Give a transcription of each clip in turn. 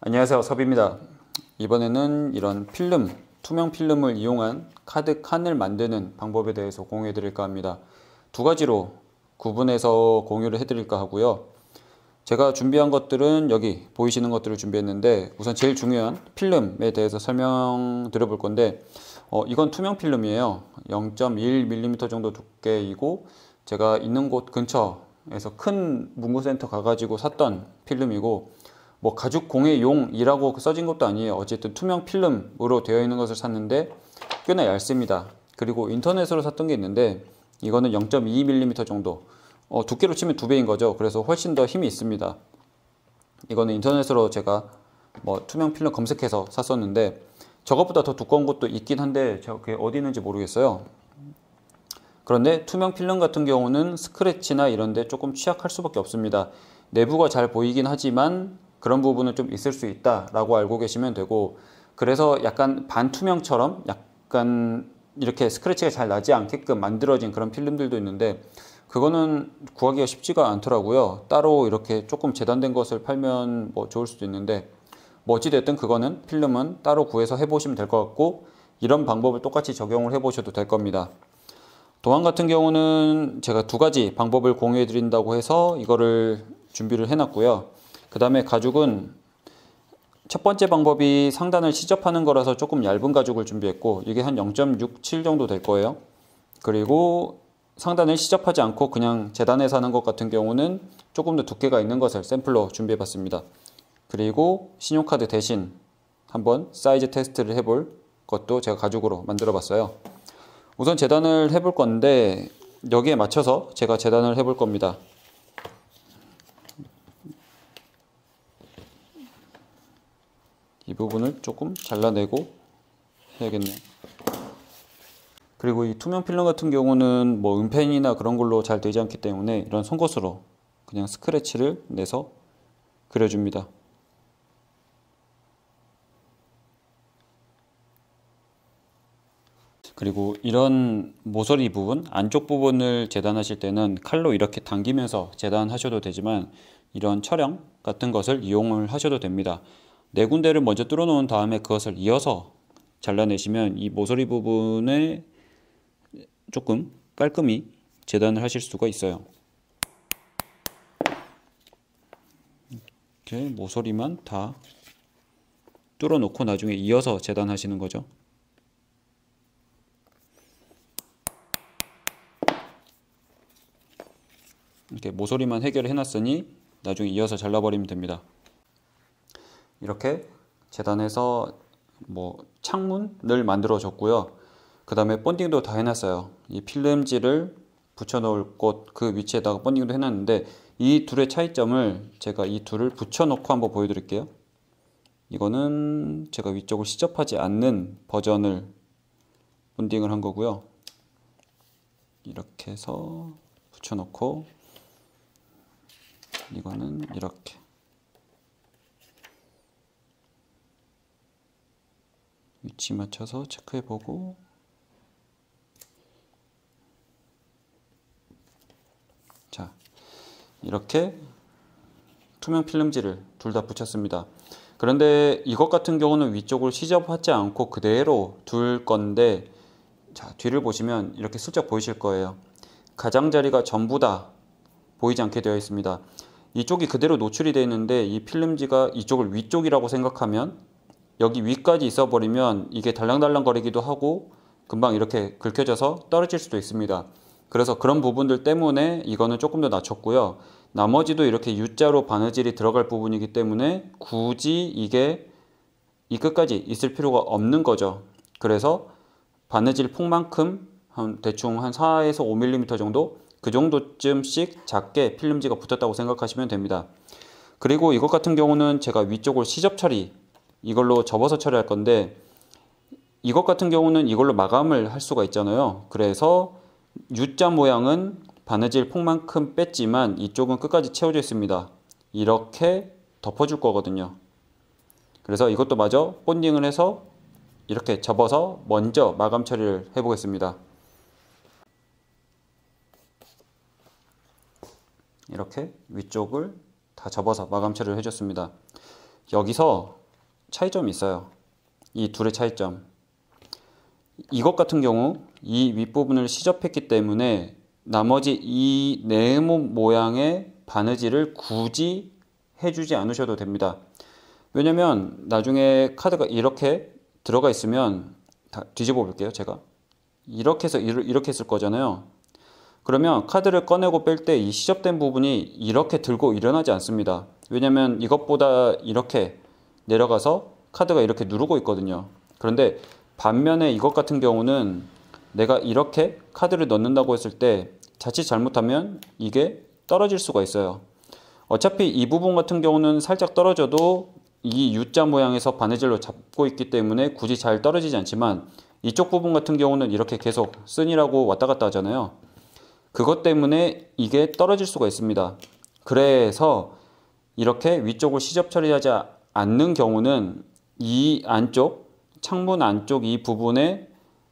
안녕하세요 섭입니다 이번에는 이런 필름 투명 필름을 이용한 카드 칸을 만드는 방법에 대해서 공유해 드릴까 합니다 두 가지로 구분해서 공유를 해 드릴까 하고요 제가 준비한 것들은 여기 보이시는 것들을 준비했는데 우선 제일 중요한 필름에 대해서 설명 드려볼 건데 어, 이건 투명 필름이에요 0.1mm 정도 두께이고 제가 있는 곳 근처에서 큰 문구센터 가가지고 샀던 필름이고 뭐 가죽 공예 용이라고 써진 것도 아니에요. 어쨌든 투명 필름으로 되어 있는 것을 샀는데 꽤나 얇습니다. 그리고 인터넷으로 샀던 게 있는데 이거는 0.2mm 정도 어, 두께로 치면 두 배인 거죠. 그래서 훨씬 더 힘이 있습니다. 이거는 인터넷으로 제가 뭐 투명 필름 검색해서 샀었는데 저것보다 더 두꺼운 것도 있긴 한데 제 그게 어디 있는지 모르겠어요. 그런데 투명 필름 같은 경우는 스크래치나 이런 데 조금 취약할 수밖에 없습니다. 내부가 잘 보이긴 하지만 그런 부분은 좀 있을 수 있다라고 알고 계시면 되고 그래서 약간 반투명처럼 약간 이렇게 스크래치가 잘 나지 않게끔 만들어진 그런 필름들도 있는데 그거는 구하기가 쉽지가 않더라고요. 따로 이렇게 조금 재단된 것을 팔면 뭐 좋을 수도 있는데 뭐 어찌됐든 그거는 필름은 따로 구해서 해보시면 될 것 같고 이런 방법을 똑같이 적용을 해보셔도 될 겁니다. 도안 같은 경우는 제가 두 가지 방법을 공유해 드린다고 해서 이거를 준비를 해놨고요. 그 다음에 가죽은 첫 번째 방법이 상단을 시접하는 거라서 조금 얇은 가죽을 준비했고 이게 한 0.67 정도 될 거예요. 그리고 상단을 시접하지 않고 그냥 재단해서 하는 것 같은 경우는 조금 더 두께가 있는 것을 샘플로 준비해봤습니다. 그리고 신용카드 대신 한번 사이즈 테스트를 해 볼 것도 제가 가죽으로 만들어봤어요. 우선 재단을 해 볼 건데 여기에 맞춰서 제가 재단을 해 볼 겁니다. 이 부분을 조금 잘라내고 해야겠네요. 그리고 이 투명 필름 같은 경우는 뭐 은펜이나 그런 걸로 잘 되지 않기 때문에 이런 송곳으로 그냥 스크래치를 내서 그려줍니다. 그리고 이런 모서리 부분, 안쪽 부분을 재단하실 때는 칼로 이렇게 당기면서 재단하셔도 되지만 이런 철형 같은 것을 이용을 하셔도 됩니다. 네 군데를 먼저 뚫어놓은 다음에 그것을 이어서 잘라내시면 이 모서리 부분에 조금 깔끔히 재단을 하실 수가 있어요. 이렇게 모서리만 다 뚫어놓고 나중에 이어서 재단하시는 거죠. 이렇게 모서리만 해결해 놨으니 나중에 이어서 잘라버리면 됩니다. 이렇게 재단해서 뭐 창문을 만들어 줬고요. 그 다음에 본딩도 다 해놨어요. 이 필름지를 붙여놓을 곳 그 위치에다가 본딩도 해놨는데 이 둘의 차이점을 제가 이 둘을 붙여놓고 한번 보여드릴게요. 이거는 제가 위쪽을 시접하지 않는 버전을 본딩을 한 거고요. 이렇게 해서 붙여놓고 이거는 이렇게 위치 맞춰서 체크해보고 자 이렇게 투명 필름지를 둘 다 붙였습니다. 그런데 이것 같은 경우는 위쪽을 시접하지 않고 그대로 둘 건데 자 뒤를 보시면 이렇게 슬쩍 보이실 거예요. 가장자리가 전부 다 보이지 않게 되어 있습니다. 이쪽이 그대로 노출이 되어 있는데 이 필름지가 이쪽을 위쪽이라고 생각하면 여기 위까지 있어 버리면 이게 달랑달랑 거리기도 하고 금방 이렇게 긁혀져서 떨어질 수도 있습니다. 그래서 그런 부분들 때문에 이거는 조금 더 낮췄고요. 나머지도 이렇게 U자로 바느질이 들어갈 부분이기 때문에 굳이 이게 이 끝까지 있을 필요가 없는 거죠. 그래서 바느질 폭만큼 한 대충 한 4에서 5mm 정도 그 정도쯤씩 작게 필름지가 붙었다고 생각하시면 됩니다. 그리고 이것 같은 경우는 제가 위쪽을 시접 처리 이걸로 접어서 처리할 건데 이것 같은 경우는 이걸로 마감을 할 수가 있잖아요. 그래서 U자 모양은 바느질 폭만큼 뺐지만 이쪽은 끝까지 채워져 있습니다. 이렇게 덮어줄 거거든요. 그래서 이것도 마저 본딩을 해서 이렇게 접어서 먼저 마감 처리를 해보겠습니다. 이렇게 위쪽을 다 접어서 마감 처리를 해줬습니다. 여기서 차이점이 있어요. 이 둘의 차이점. 이것 같은 경우 이 윗부분을 시접했기 때문에 나머지 이 네모 모양의 바느질을 굳이 해주지 않으셔도 됩니다. 왜냐면 나중에 카드가 이렇게 들어가 있으면 다 뒤집어 볼게요 제가 이렇게 해서 이렇게 했을 거잖아요 그러면 카드를 꺼내고 뺄 때 이 시접된 부분이 이렇게 들고 일어나지 않습니다 왜냐면 이것보다 이렇게 내려가서 카드가 이렇게 누르고 있거든요. 그런데 반면에 이것 같은 경우는 내가 이렇게 카드를 넣는다고 했을 때 자칫 잘못하면 이게 떨어질 수가 있어요. 어차피 이 부분 같은 경우는 살짝 떨어져도 이 U자 모양에서 바느질로 잡고 있기 때문에 굳이 잘 떨어지지 않지만 이쪽 부분 같은 경우는 이렇게 계속 쓴이라고 왔다 갔다 하잖아요. 그것 때문에 이게 떨어질 수가 있습니다. 그래서 이렇게 위쪽을 시접 처리하지 않는 경우는 이 안쪽 창문 안쪽 이 부분에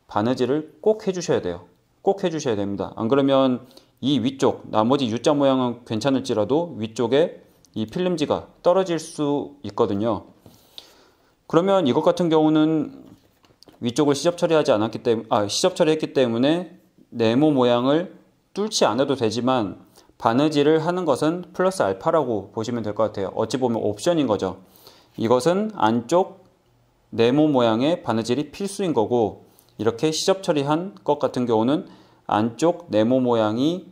바느질을 꼭 해주셔야 돼요. 꼭 해주셔야 됩니다. 안 그러면 이 위쪽 나머지 U자 모양은 괜찮을지라도 위쪽에 이 필름지가 떨어질 수 있거든요. 그러면 이것 같은 경우는 위쪽을 시접 처리하지 않았기 때문에 아, 시접 처리했기 때문에 네모 모양을 뚫지 않아도 되지만 바느질을 하는 것은 플러스 알파라고 보시면 될 것 같아요. 어찌 보면 옵션인 거죠. 이것은 안쪽 네모 모양의 바느질이 필수인 거고 이렇게 시접 처리한 것 같은 경우는 안쪽 네모 모양이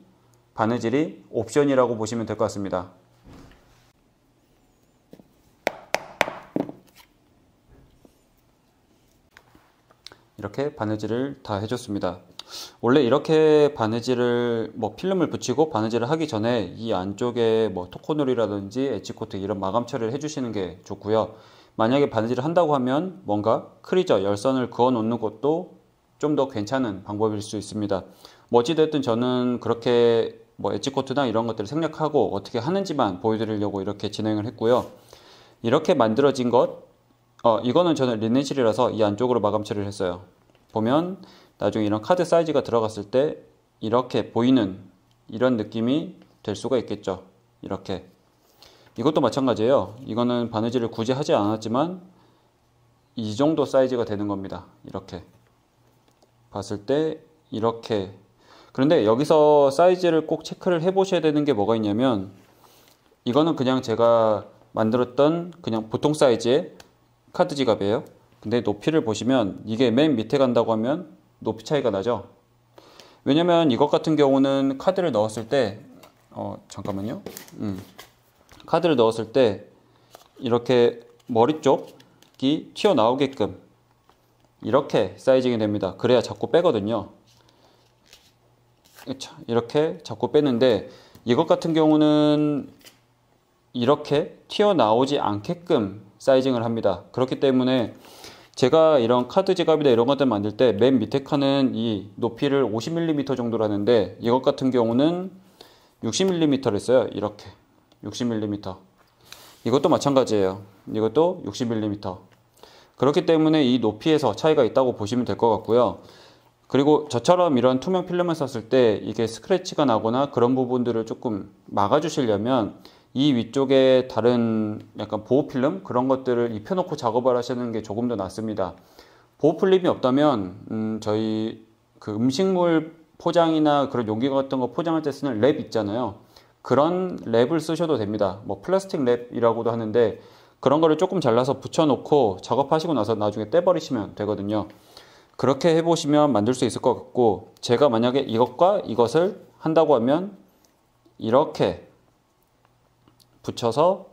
바느질이 옵션이라고 보시면 될 것 같습니다. 이렇게 바느질을 다 해줬습니다. 원래 이렇게 바느질을 뭐 필름을 붙이고 바느질을 하기 전에 이 안쪽에 뭐 토코놀이라든지 엣지코트 이런 마감 처리를 해주시는 게 좋고요. 만약에 바느질을 한다고 하면 뭔가 크리저 열선을 그어 놓는 것도 좀 더 괜찮은 방법일 수 있습니다. 뭐 어찌됐든 저는 그렇게 뭐 엣지코트나 이런 것들을 생략하고 어떻게 하는지만 보여드리려고 이렇게 진행을 했고요. 이렇게 만들어진 것, 어, 이거는 저는 린넨실이라서 이 안쪽으로 마감 처리를 했어요. 보면 나중에 이런 카드 사이즈가 들어갔을 때 이렇게 보이는 이런 느낌이 될 수가 있겠죠. 이렇게. 이것도 마찬가지예요. 이거는 바느질을 굳이 하지 않았지만 이 정도 사이즈가 되는 겁니다. 이렇게. 봤을 때 이렇게. 그런데 여기서 사이즈를 꼭 체크를 해 보셔야 되는 게 뭐가 있냐면 이거는 그냥 제가 만들었던 그냥 보통 사이즈의 카드 지갑이에요. 근데 높이를 보시면 이게 맨 밑에 간다고 하면 높이 차이가 나죠. 왜냐면 이것 같은 경우는 카드를 넣었을 때, 어, 잠깐만요. 음. 카드를 넣었을 때 이렇게 머리 쪽이 튀어나오게끔 이렇게 사이징이 됩니다. 그래야 자꾸 빼거든요. 이렇게 자꾸 빼는데 이것 같은 경우는 이렇게 튀어나오지 않게끔 사이징을 합니다. 그렇기 때문에 제가 이런 카드 지갑이나 이런 것들 만들 때 맨 밑에 칸은 이 높이를 50mm 정도라는데 이것 같은 경우는 60mm를 써요. 이렇게 60mm 이것도 마찬가지예요. 이것도 60mm 그렇기 때문에 이 높이에서 차이가 있다고 보시면 될 것 같고요. 그리고 저처럼 이런 투명 필름을 썼을 때 이게 스크래치가 나거나 그런 부분들을 조금 막아주시려면 이 위쪽에 다른 약간 보호 필름 그런 것들을 입혀놓고 작업을 하시는 게 조금 더 낫습니다. 보호 필름이 없다면 음, 저희 그 음식물 포장이나 그런 용기 같은 거 포장할 때 쓰는 랩 있잖아요. 그런 랩을 쓰셔도 됩니다. 뭐 플라스틱 랩이라고도 하는데 그런 거를 조금 잘라서 붙여놓고 작업하시고 나서 나중에 떼버리시면 되거든요. 그렇게 해보시면 만들 수 있을 것 같고 제가 만약에 이것과 이것을 한다고 하면 이렇게 붙여서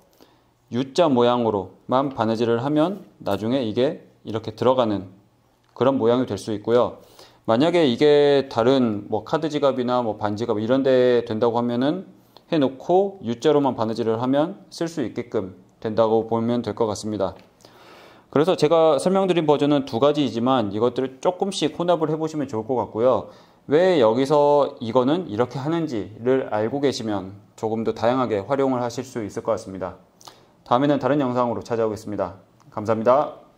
U자 모양으로만 바느질을 하면 나중에 이게 이렇게 들어가는 그런 모양이 될 수 있고요. 만약에 이게 다른 뭐 카드 지갑이나 뭐 반지갑 이런 데 된다고 하면은 해놓고 U자로만 바느질을 하면 쓸 수 있게끔 된다고 보면 될 것 같습니다. 그래서 제가 설명드린 버전은 두 가지이지만 이것들을 조금씩 혼합을 해보시면 좋을 것 같고요. 왜 여기서 이거는 이렇게 하는지를 알고 계시면 조금 더 다양하게 활용을 하실 수 있을 것 같습니다. 다음에는 다른 영상으로 찾아오겠습니다. 감사합니다.